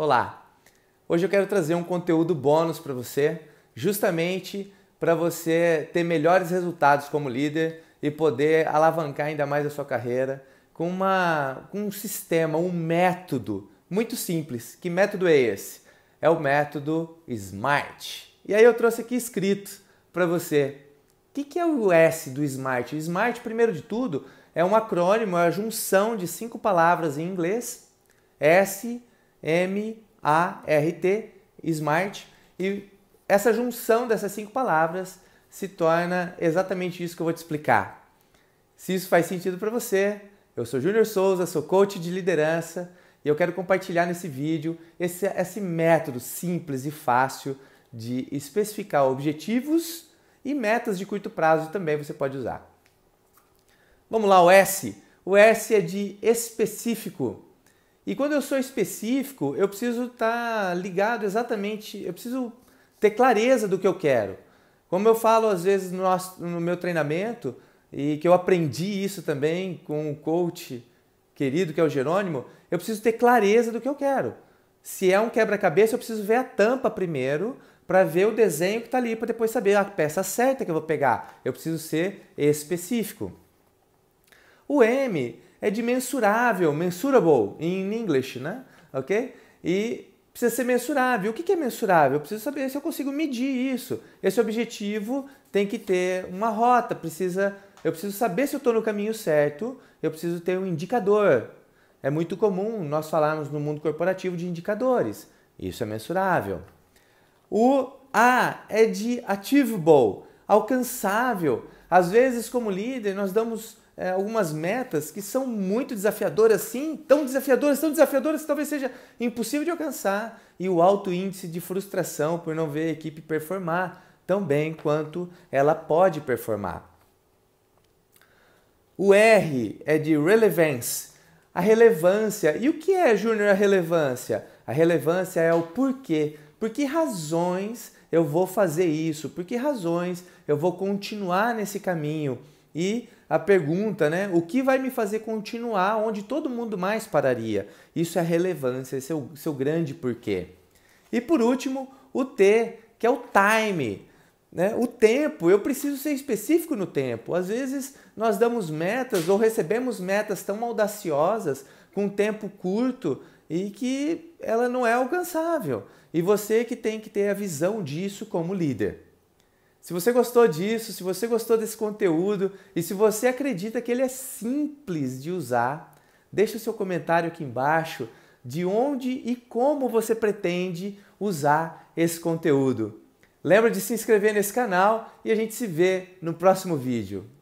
Olá! Hoje eu quero trazer um conteúdo bônus para você, justamente para você ter melhores resultados como líder e poder alavancar ainda mais a sua carreira com, uma, com um sistema, um método muito simples. Que método é esse? É o método SMART. E aí eu trouxe aqui escrito para você. O que, que é o S do SMART? O SMART, primeiro de tudo, é um acrônimo, é a junção de cinco palavras em inglês. S M-A-R-T, smart. E essa junção dessas cinco palavras se torna exatamente isso que eu vou te explicar. Se isso faz sentido para você, eu sou Júnior Souza, sou coach de liderança e eu quero compartilhar nesse vídeo esse, esse método simples e fácil de especificar objetivos e metas de curto prazo também você pode usar. Vamos lá, o S. O S é de específico. E quando eu sou específico, eu preciso estar tá ligado exatamente, eu preciso ter clareza do que eu quero. Como eu falo às vezes no, nosso, no meu treinamento, e que eu aprendi isso também com o um coach querido que é o Jerônimo, eu preciso ter clareza do que eu quero. Se é um quebra-cabeça, eu preciso ver a tampa primeiro para ver o desenho que está ali, para depois saber a peça certa que eu vou pegar. Eu preciso ser específico. O M é de mensurável, mensurable em English, né? Ok? E precisa ser mensurável. O que é mensurável? Eu preciso saber se eu consigo medir isso. Esse objetivo tem que ter uma rota, precisa, eu preciso saber se eu estou no caminho certo, eu preciso ter um indicador. É muito comum nós falarmos no mundo corporativo de indicadores. Isso é mensurável. O A é de achievable, alcançável. Às vezes, como líder, nós damos é, algumas metas que são muito desafiadoras, sim, tão desafiadoras, tão desafiadoras que talvez seja impossível de alcançar. E o alto índice de frustração por não ver a equipe performar tão bem quanto ela pode performar. O R é de relevance, a relevância. E o que é, Júnior, a relevância? A relevância é o porquê. Por que razões eu vou fazer isso? Por que razões eu vou continuar nesse caminho? E a pergunta, né? O que vai me fazer continuar onde todo mundo mais pararia? Isso é a relevância, esse é o seu grande porquê. E por último, o T, que é o time. Né? O tempo, eu preciso ser específico no tempo. Às vezes nós damos metas ou recebemos metas tão audaciosas com tempo curto e que ela não é alcançável. E você que tem que ter a visão disso como líder. Se você gostou disso, se você gostou desse conteúdo e se você acredita que ele é simples de usar, deixe o seu comentário aqui embaixo de onde e como você pretende usar esse conteúdo. Lembra de se inscrever nesse canal e a gente se vê no próximo vídeo.